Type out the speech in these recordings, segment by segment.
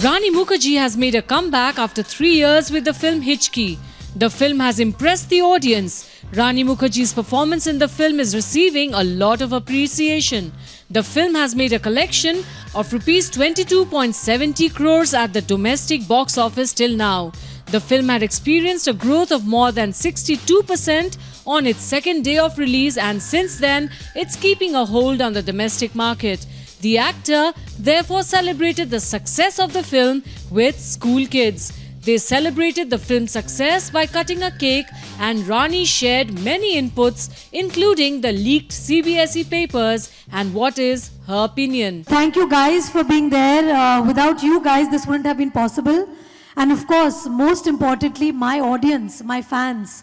Rani Mukherjee has made a comeback after three years with the film Hitchki. The film has impressed the audience. Rani Mukherjee's performance in the film is receiving a lot of appreciation. The film has made a collection of rupees 22.70 crores at the domestic box office till now. The film had experienced a growth of more than 62% on its second day of release and since then it's keeping a hold on the domestic market. The actor therefore celebrated the success of the film with school kids. They celebrated the film's success by cutting a cake, and Rani shared many inputs, including the leaked CBSE papers and what is her opinion. Thank you guys for being there. Uh, without you guys, this wouldn't have been possible. And of course, most importantly, my audience, my fans,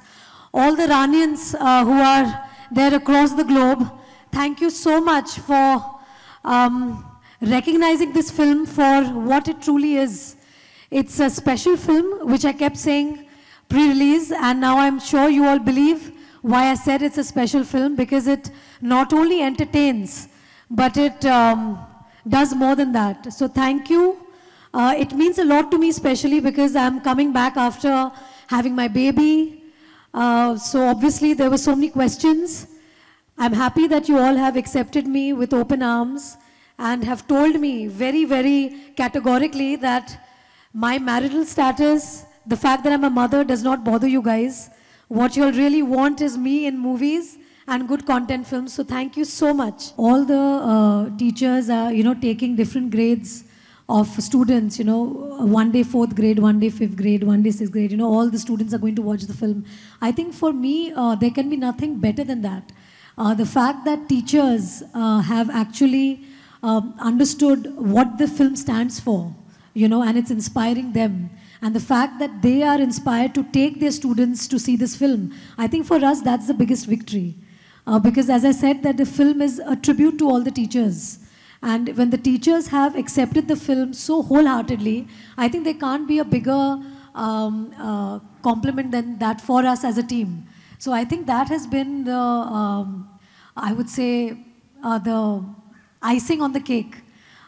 all the Ranians uh, who are there across the globe. Thank you so much for um, recognizing this film for what it truly is. It's a special film, which I kept saying pre-release, and now I'm sure you all believe why I said it's a special film, because it not only entertains, but it um, does more than that. So thank you. Uh, it means a lot to me, especially because I'm coming back after having my baby. Uh, so obviously there were so many questions. I'm happy that you all have accepted me with open arms and have told me very, very categorically that my marital status, the fact that I'm a mother does not bother you guys. What you all really want is me in movies and good content films. So thank you so much. All the uh, teachers are, you know, taking different grades of students, you know, one day fourth grade, one day fifth grade, one day sixth grade, you know, all the students are going to watch the film. I think for me, uh, there can be nothing better than that. Uh, the fact that teachers uh, have actually um, understood what the film stands for, you know, and it's inspiring them. And the fact that they are inspired to take their students to see this film, I think for us that's the biggest victory. Uh, because as I said, that the film is a tribute to all the teachers. And when the teachers have accepted the film so wholeheartedly, I think there can't be a bigger um, uh, compliment than that for us as a team. So I think that has been the um, I would say, uh, the icing on the cake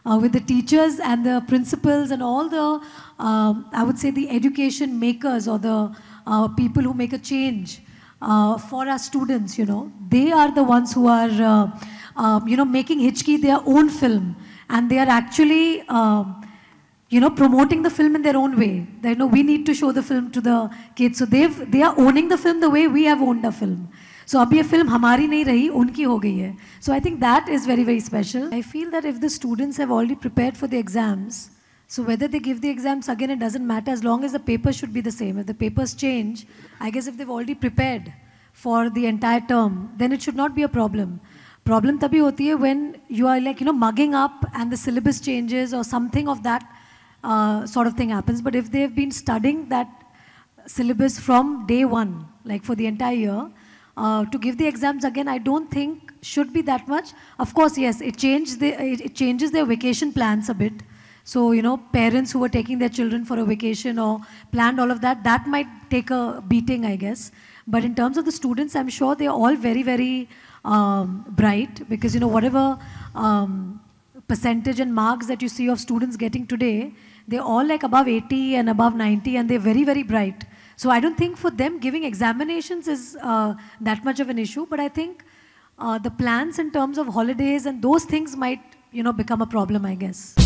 uh, with the teachers and the principals and all the, um, I would say, the education makers or the uh, people who make a change uh, for our students, you know. They are the ones who are, uh, um, you know, making hitchkey their own film. And they are actually, um, you know, promoting the film in their own way. They know we need to show the film to the kids. So they've, they are owning the film the way we have owned a film. So अब ये film हमारी नहीं रही उनकी हो गई है so I think that is very very special I feel that if the students have already prepare for the So whether they give the exams again, it doesn't matter as long as the papers should be the same. If the papers change, I guess if they've already prepared for the entire term, then it should not be a problem. Problem tabhi hoti hai when you are like, you know, mugging up and the syllabus changes or something of that uh, sort of thing happens. But if they've been studying that syllabus from day one, like for the entire year, uh, to give the exams again, I don't think should be that much. Of course, yes, it, the, it changes their vacation plans a bit. So, you know, parents who were taking their children for a vacation or planned all of that, that might take a beating, I guess. But in terms of the students, I'm sure they're all very, very um, bright because, you know, whatever um, percentage and marks that you see of students getting today, they're all like above 80 and above 90 and they're very, very bright. So I don't think for them giving examinations is uh, that much of an issue, but I think uh, the plans in terms of holidays and those things might, you know, become a problem, I guess.